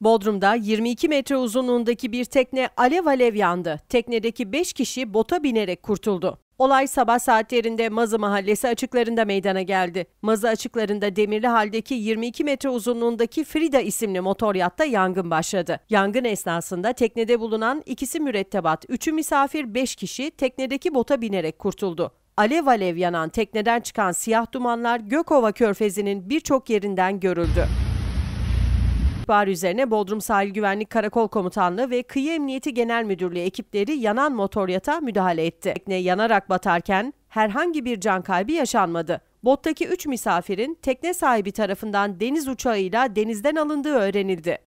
Bodrum'da 22 metre uzunluğundaki bir tekne alev alev yandı. Teknedeki 5 kişi bota binerek kurtuldu. Olay sabah saatlerinde Mazı Mahallesi açıklarında meydana geldi. Mazı açıklarında demirli haldeki 22 metre uzunluğundaki Frida isimli motor yatta yangın başladı. Yangın esnasında teknede bulunan ikisi mürettebat, üçü misafir, beş kişi teknedeki bota binerek kurtuldu. Alev alev yanan tekneden çıkan siyah dumanlar Gökova Körfezi'nin birçok yerinden görüldü ihbarı üzerine Bodrum Sahil Güvenlik Karakol Komutanlığı ve Kıyı Emniyeti Genel Müdürlüğü ekipleri yanan motor yatağa müdahale etti. Tekne yanarak batarken herhangi bir can kaybı yaşanmadı. Bottaki 3 misafirin tekne sahibi tarafından deniz uçağıyla denizden alındığı öğrenildi.